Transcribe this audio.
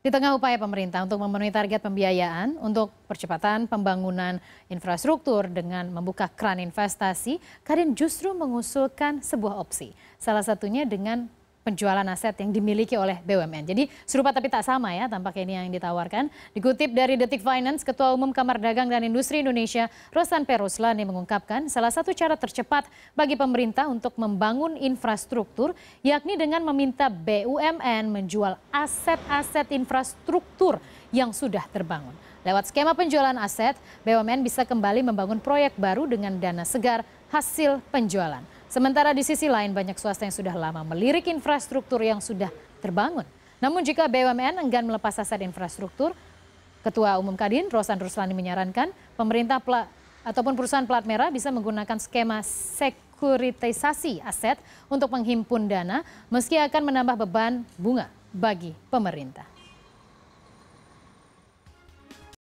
Di tengah upaya pemerintah untuk memenuhi target pembiayaan untuk percepatan pembangunan infrastruktur dengan membuka keran investasi, Kadin justru mengusulkan sebuah opsi, salah satunya dengan penjualan aset yang dimiliki oleh BUMN. Jadi serupa tapi tak sama ya tampaknya ini yang ditawarkan. Dikutip dari Detik Finance, Ketua Umum Kamar Dagang dan Industri Indonesia Rosan Peruslani mengungkapkan salah satu cara tercepat bagi pemerintah untuk membangun infrastruktur yakni dengan meminta BUMN menjual aset-aset infrastruktur yang sudah terbangun. Lewat skema penjualan aset, BUMN bisa kembali membangun proyek baru dengan dana segar hasil penjualan. Sementara di sisi lain banyak swasta yang sudah lama melirik infrastruktur yang sudah terbangun. Namun jika BUMN enggan melepas aset infrastruktur, Ketua Umum Kadin Rosan Ruslani menyarankan pemerintah pla, ataupun perusahaan plat merah bisa menggunakan skema sekuritisasi aset untuk menghimpun dana meski akan menambah beban bunga bagi pemerintah.